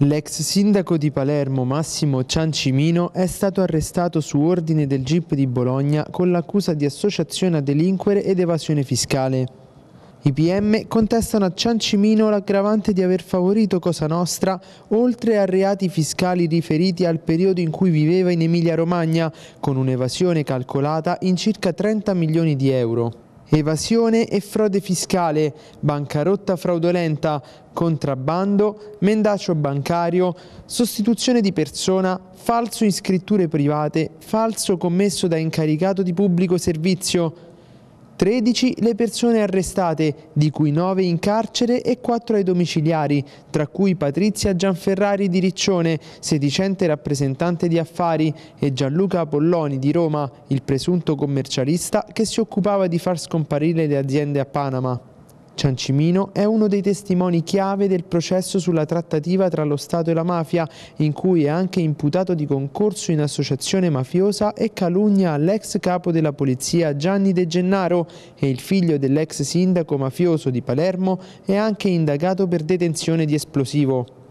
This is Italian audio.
L'ex sindaco di Palermo Massimo Ciancimino è stato arrestato su ordine del GIP di Bologna con l'accusa di associazione a delinquere ed evasione fiscale. I PM contestano a Ciancimino l'aggravante di aver favorito Cosa Nostra oltre a reati fiscali riferiti al periodo in cui viveva in Emilia Romagna, con un'evasione calcolata in circa 30 milioni di euro evasione e frode fiscale, bancarotta fraudolenta, contrabbando, mendacio bancario, sostituzione di persona, falso in scritture private, falso commesso da incaricato di pubblico servizio, 13 le persone arrestate, di cui 9 in carcere e 4 ai domiciliari, tra cui Patrizia Gianferrari di Riccione, sedicente rappresentante di affari, e Gianluca Apolloni di Roma, il presunto commercialista che si occupava di far scomparire le aziende a Panama. Ciancimino è uno dei testimoni chiave del processo sulla trattativa tra lo Stato e la mafia, in cui è anche imputato di concorso in associazione mafiosa e calunnia all'ex capo della polizia Gianni De Gennaro e il figlio dell'ex sindaco mafioso di Palermo è anche indagato per detenzione di esplosivo.